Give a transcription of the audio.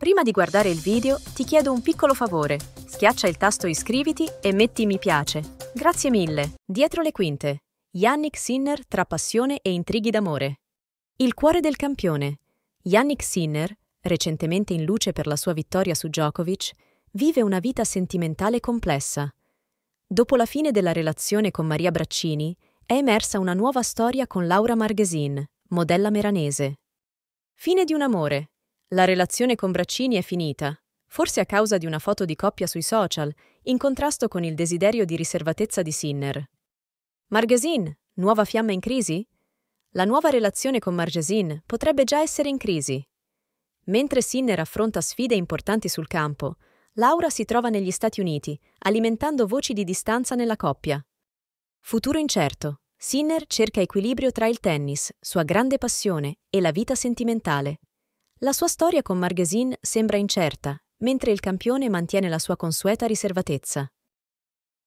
Prima di guardare il video ti chiedo un piccolo favore. Schiaccia il tasto iscriviti e metti mi piace. Grazie mille. Dietro le quinte. Yannick Sinner tra passione e intrighi d'amore. Il cuore del campione. Yannick Sinner, recentemente in luce per la sua vittoria su Djokovic, vive una vita sentimentale complessa. Dopo la fine della relazione con Maria Braccini, è emersa una nuova storia con Laura Marghesin, modella meranese. Fine di un amore, la relazione con Braccini è finita, forse a causa di una foto di coppia sui social, in contrasto con il desiderio di riservatezza di Sinner. Margesin, nuova fiamma in crisi? La nuova relazione con Margesin potrebbe già essere in crisi. Mentre Sinner affronta sfide importanti sul campo, Laura si trova negli Stati Uniti, alimentando voci di distanza nella coppia. Futuro incerto. Sinner cerca equilibrio tra il tennis, sua grande passione, e la vita sentimentale. La sua storia con Margazine sembra incerta, mentre il campione mantiene la sua consueta riservatezza.